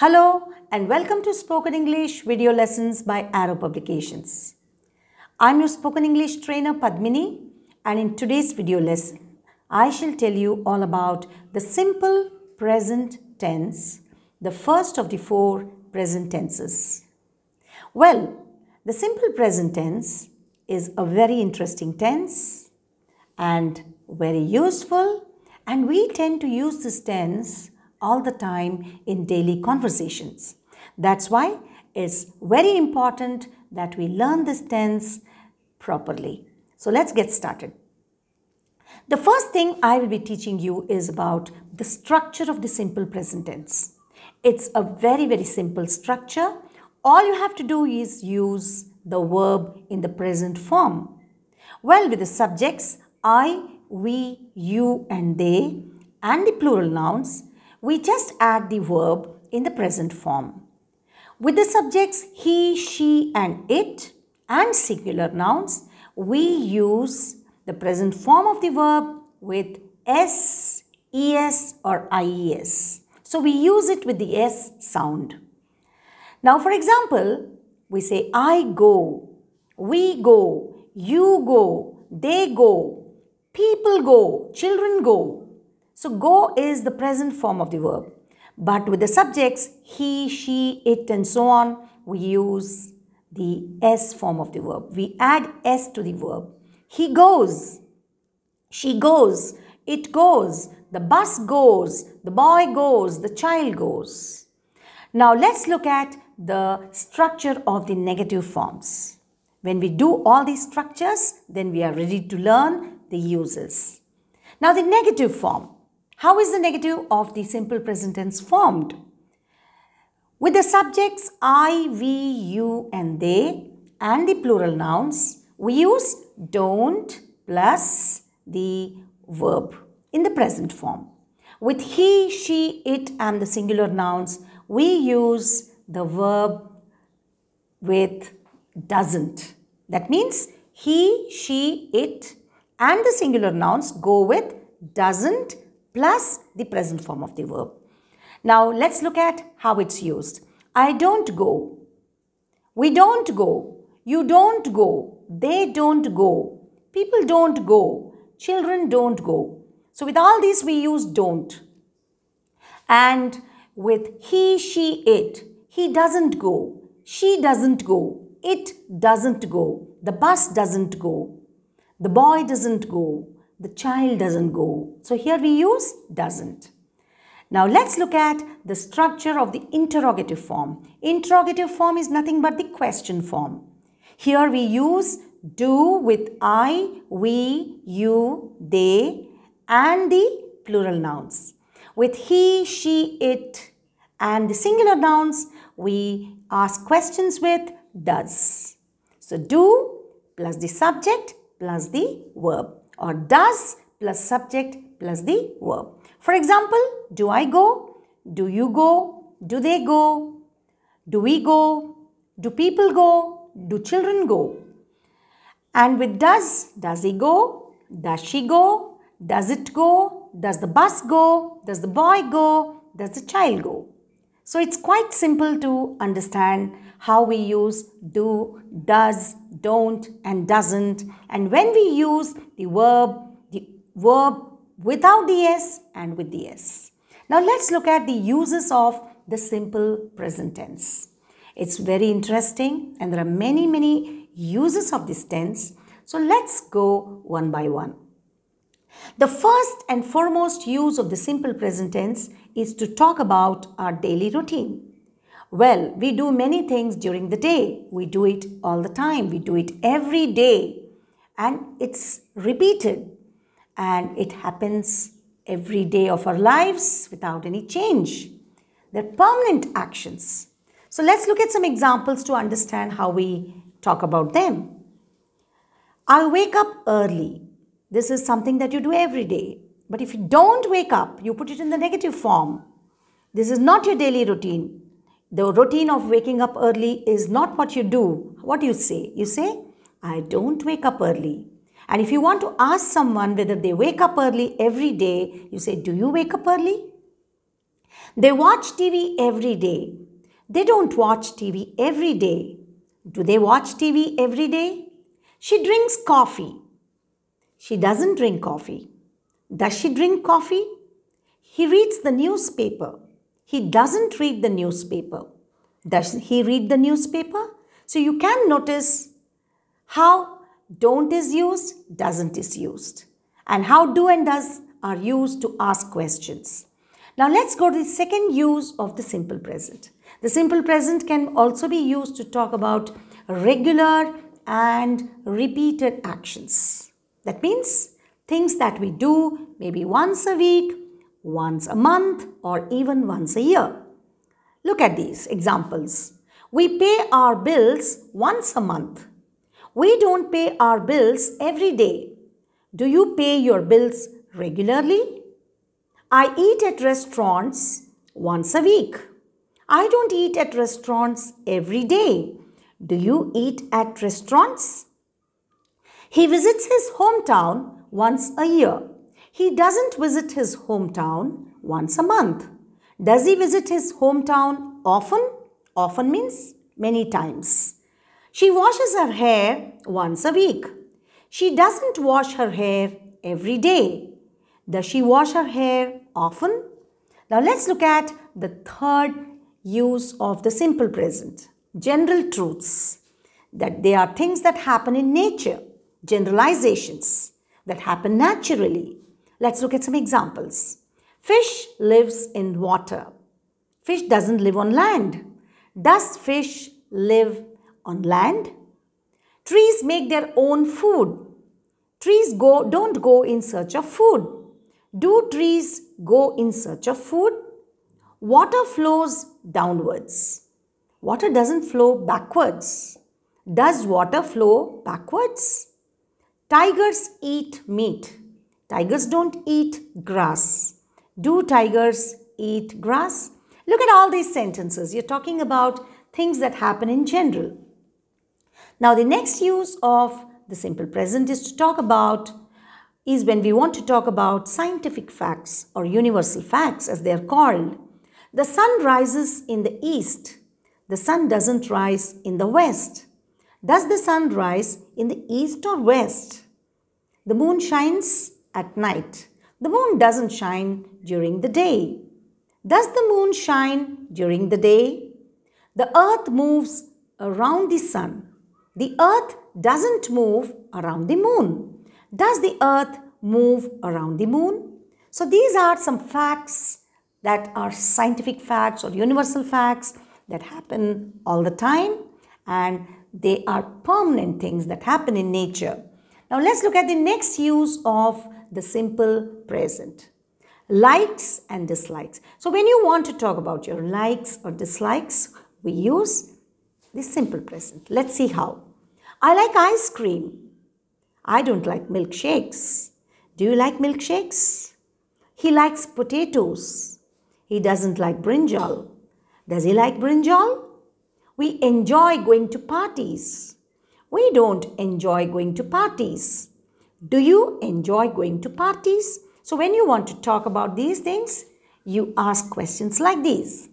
Hello and welcome to Spoken English video lessons by Arrow Publications. I'm your Spoken English trainer Padmini and in today's video lesson, I shall tell you all about the simple present tense, the first of the four present tenses. Well, the simple present tense is a very interesting tense and very useful and we tend to use this tense all the time in daily conversations. That's why it's very important that we learn this tense properly. So let's get started. The first thing I will be teaching you is about the structure of the simple present tense. It's a very, very simple structure. All you have to do is use the verb in the present form. Well, with the subjects I, we, you and they and the plural nouns, we just add the verb in the present form. With the subjects he, she and it and singular nouns, we use the present form of the verb with s, es or ies. So we use it with the s sound. Now for example, we say I go, we go, you go, they go, people go, children go. So go is the present form of the verb. But with the subjects he, she, it and so on, we use the S form of the verb. We add S to the verb. He goes, she goes, it goes, the bus goes, the boy goes, the child goes. Now let's look at the structure of the negative forms. When we do all these structures, then we are ready to learn the uses. Now the negative form. How is the negative of the simple present tense formed? With the subjects I, we, you and they and the plural nouns, we use don't plus the verb in the present form. With he, she, it and the singular nouns, we use the verb with doesn't. That means he, she, it and the singular nouns go with doesn't plus the present form of the verb. Now let's look at how it's used. I don't go. We don't go. You don't go. They don't go. People don't go. Children don't go. So with all these we use don't. And with he, she, it. He doesn't go. She doesn't go. It doesn't go. The bus doesn't go. The boy doesn't go the child doesn't go. So here we use doesn't. Now let's look at the structure of the interrogative form. Interrogative form is nothing but the question form. Here we use do with I, we, you, they and the plural nouns. With he, she, it and the singular nouns we ask questions with does. So do plus the subject plus the verb or does plus subject plus the verb. For example, do I go? Do you go? Do they go? Do we go? Do people go? Do children go? And with does, does he go? Does she go? Does it go? Does the bus go? Does the boy go? Does the child go? So it's quite simple to understand how we use do, does, don't and doesn't. And when we use the verb, the verb without the s and with the s. Now let's look at the uses of the simple present tense. It's very interesting and there are many, many uses of this tense. So let's go one by one. The first and foremost use of the simple present tense is to talk about our daily routine. Well, we do many things during the day. We do it all the time. We do it every day. And it's repeated. And it happens every day of our lives without any change. They're permanent actions. So let's look at some examples to understand how we talk about them. I wake up early. This is something that you do every day. But if you don't wake up, you put it in the negative form. This is not your daily routine. The routine of waking up early is not what you do. What you say? You say, I don't wake up early. And if you want to ask someone whether they wake up early every day, you say, Do you wake up early? They watch TV every day. They don't watch TV every day. Do they watch TV every day? She drinks coffee. She doesn't drink coffee. Does she drink coffee? He reads the newspaper he doesn't read the newspaper. Does he read the newspaper? So you can notice how don't is used, doesn't is used, and how do and does are used to ask questions. Now let's go to the second use of the simple present. The simple present can also be used to talk about regular and repeated actions. That means things that we do maybe once a week once a month, or even once a year. Look at these examples. We pay our bills once a month. We don't pay our bills every day. Do you pay your bills regularly? I eat at restaurants once a week. I don't eat at restaurants every day. Do you eat at restaurants? He visits his hometown once a year. He doesn't visit his hometown once a month. Does he visit his hometown often? Often means many times. She washes her hair once a week. She doesn't wash her hair every day. Does she wash her hair often? Now let's look at the third use of the simple present. General truths. That they are things that happen in nature. Generalizations that happen naturally. Let's look at some examples. Fish lives in water. Fish doesn't live on land. Does fish live on land? Trees make their own food. Trees go, don't go in search of food. Do trees go in search of food? Water flows downwards. Water doesn't flow backwards. Does water flow backwards? Tigers eat meat. Tigers don't eat grass. Do tigers eat grass? Look at all these sentences. You're talking about things that happen in general. Now, the next use of the simple present is to talk about, is when we want to talk about scientific facts or universal facts as they are called. The sun rises in the east. The sun doesn't rise in the west. Does the sun rise in the east or west? The moon shines at night. The moon doesn't shine during the day. Does the moon shine during the day? The earth moves around the sun. The earth doesn't move around the moon. Does the earth move around the moon? So these are some facts that are scientific facts or universal facts that happen all the time and they are permanent things that happen in nature. Now let's look at the next use of the simple present. Likes and dislikes. So when you want to talk about your likes or dislikes, we use the simple present. Let's see how. I like ice cream. I don't like milkshakes. Do you like milkshakes? He likes potatoes. He doesn't like brinjal. Does he like brinjal? We enjoy going to parties. We don't enjoy going to parties. Do you enjoy going to parties? So, when you want to talk about these things, you ask questions like these.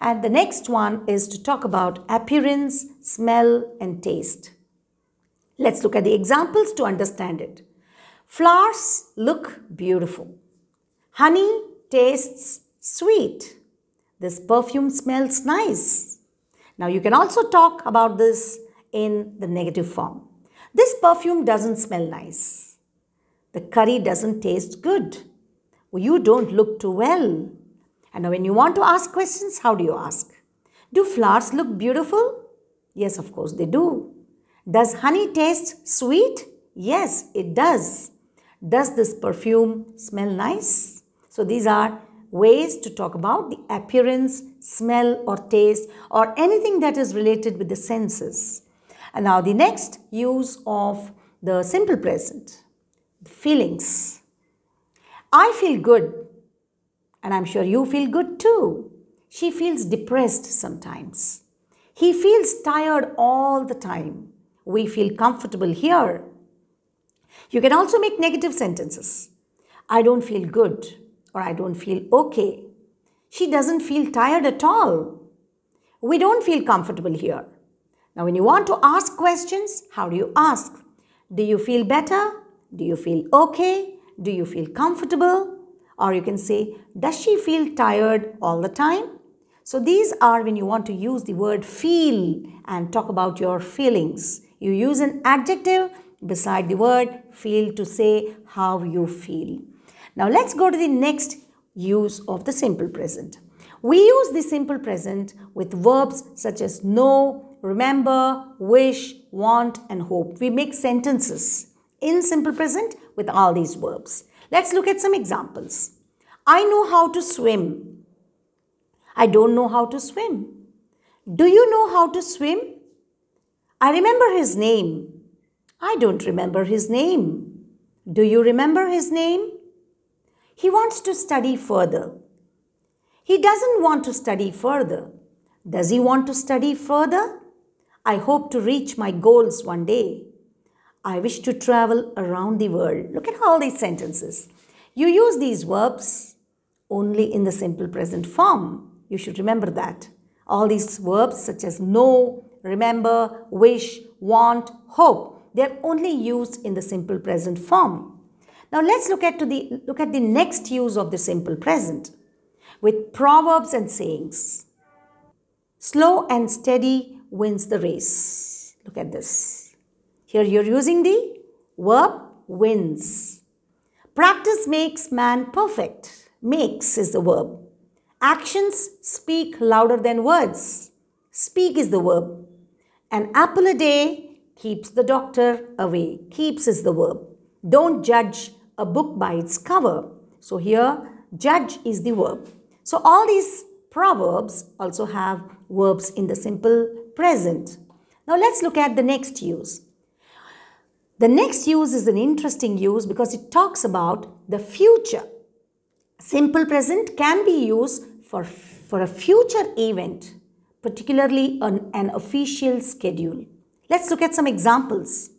And the next one is to talk about appearance, smell, and taste. Let's look at the examples to understand it. Flowers look beautiful. Honey tastes sweet. This perfume smells nice. Now, you can also talk about this in the negative form. This perfume doesn't smell nice. The curry doesn't taste good. Well, you don't look too well. And when you want to ask questions, how do you ask? Do flowers look beautiful? Yes, of course they do. Does honey taste sweet? Yes, it does. Does this perfume smell nice? So these are ways to talk about the appearance, smell or taste or anything that is related with the senses. And now the next use of the simple present, feelings. I feel good and I'm sure you feel good too. She feels depressed sometimes. He feels tired all the time. We feel comfortable here. You can also make negative sentences. I don't feel good or I don't feel okay. She doesn't feel tired at all. We don't feel comfortable here. Now, when you want to ask questions, how do you ask? Do you feel better? Do you feel okay? Do you feel comfortable? Or you can say, does she feel tired all the time? So these are when you want to use the word feel and talk about your feelings. You use an adjective beside the word feel to say how you feel. Now let's go to the next use of the simple present. We use the simple present with verbs such as know, remember, wish, want, and hope. We make sentences in simple present with all these verbs. Let's look at some examples. I know how to swim. I don't know how to swim. Do you know how to swim? I remember his name. I don't remember his name. Do you remember his name? He wants to study further. He doesn't want to study further. Does he want to study further? I hope to reach my goals one day. I wish to travel around the world. Look at all these sentences. You use these verbs only in the simple present form. You should remember that. All these verbs such as know, remember, wish, want, hope, they're only used in the simple present form. Now let's look at, the, look at the next use of the simple present with proverbs and sayings. Slow and steady wins the race. Look at this. Here you're using the verb wins. Practice makes man perfect. Makes is the verb. Actions speak louder than words. Speak is the verb. An apple a day keeps the doctor away. Keeps is the verb. Don't judge a book by its cover. So here, judge is the verb. So all these proverbs also have verbs in the simple present. Now let's look at the next use. The next use is an interesting use because it talks about the future. Simple present can be used for, for a future event, particularly on an official schedule. Let's look at some examples.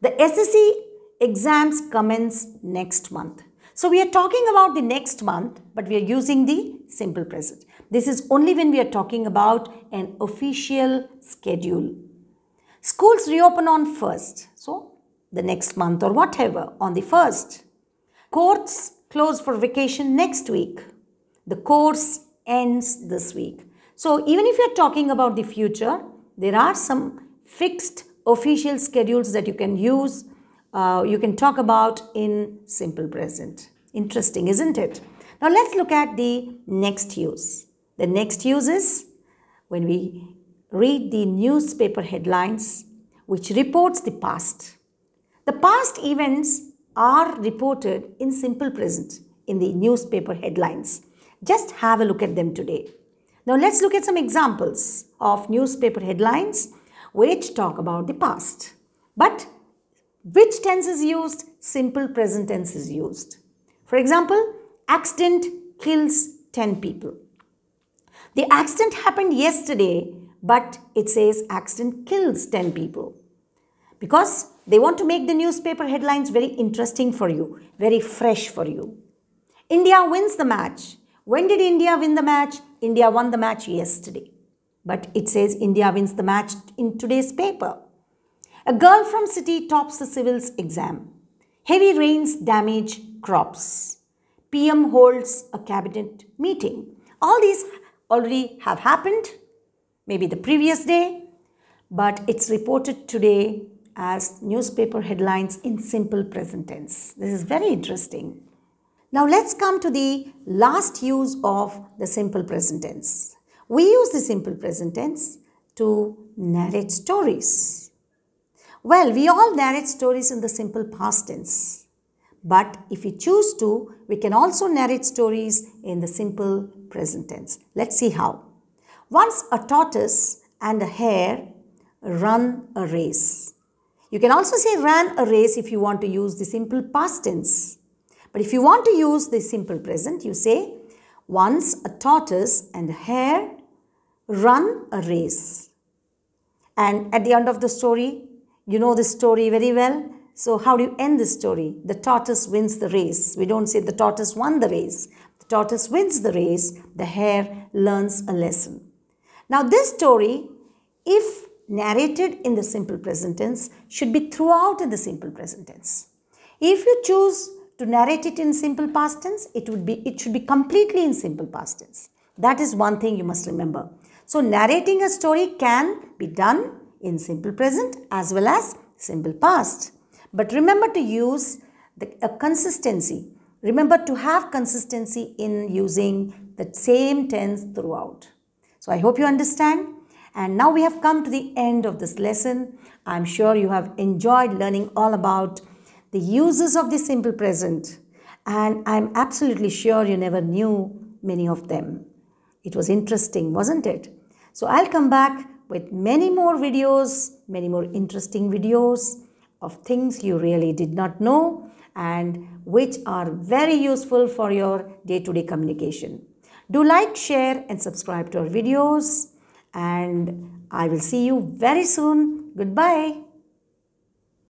The SSC exams commence next month. So we are talking about the next month, but we are using the simple present. This is only when we are talking about an official schedule. Schools reopen on 1st, so the next month or whatever, on the 1st. Courts close for vacation next week. The course ends this week. So even if you're talking about the future, there are some fixed official schedules that you can use, uh, you can talk about in simple present. Interesting, isn't it? Now let's look at the next use. The next use is when we read the newspaper headlines which reports the past. The past events are reported in simple present in the newspaper headlines. Just have a look at them today. Now let's look at some examples of newspaper headlines which talk about the past. But which tense is used? Simple present tense is used. For example, accident kills 10 people. The accident happened yesterday, but it says accident kills 10 people. Because they want to make the newspaper headlines very interesting for you, very fresh for you. India wins the match. When did India win the match? India won the match yesterday. But it says India wins the match in today's paper. A girl from city tops the civils exam. Heavy rains damage crops. PM holds a cabinet meeting. All these already have happened, maybe the previous day, but it's reported today as newspaper headlines in simple present tense. This is very interesting. Now let's come to the last use of the simple present tense. We use the simple present tense to narrate stories. Well, we all narrate stories in the simple past tense. But if we choose to, we can also narrate stories in the simple present tense. Let's see how. Once a tortoise and a hare run a race. You can also say ran a race if you want to use the simple past tense. But if you want to use the simple present, you say once a tortoise and a hare run a race. And at the end of the story, you know this story very well. So, how do you end the story? The tortoise wins the race. We don't say the tortoise won the race. The tortoise wins the race. The hare learns a lesson. Now, this story, if narrated in the simple present tense, should be throughout in the simple present tense. If you choose to narrate it in simple past tense, it would be it should be completely in simple past tense. That is one thing you must remember. So, narrating a story can be done in simple present as well as simple past. But remember to use the, a consistency. Remember to have consistency in using the same tense throughout. So I hope you understand. And now we have come to the end of this lesson. I'm sure you have enjoyed learning all about the uses of the simple present. And I'm absolutely sure you never knew many of them. It was interesting, wasn't it? So I'll come back with many more videos, many more interesting videos of things you really did not know and which are very useful for your day-to-day -day communication. Do like, share and subscribe to our videos and I will see you very soon. Goodbye.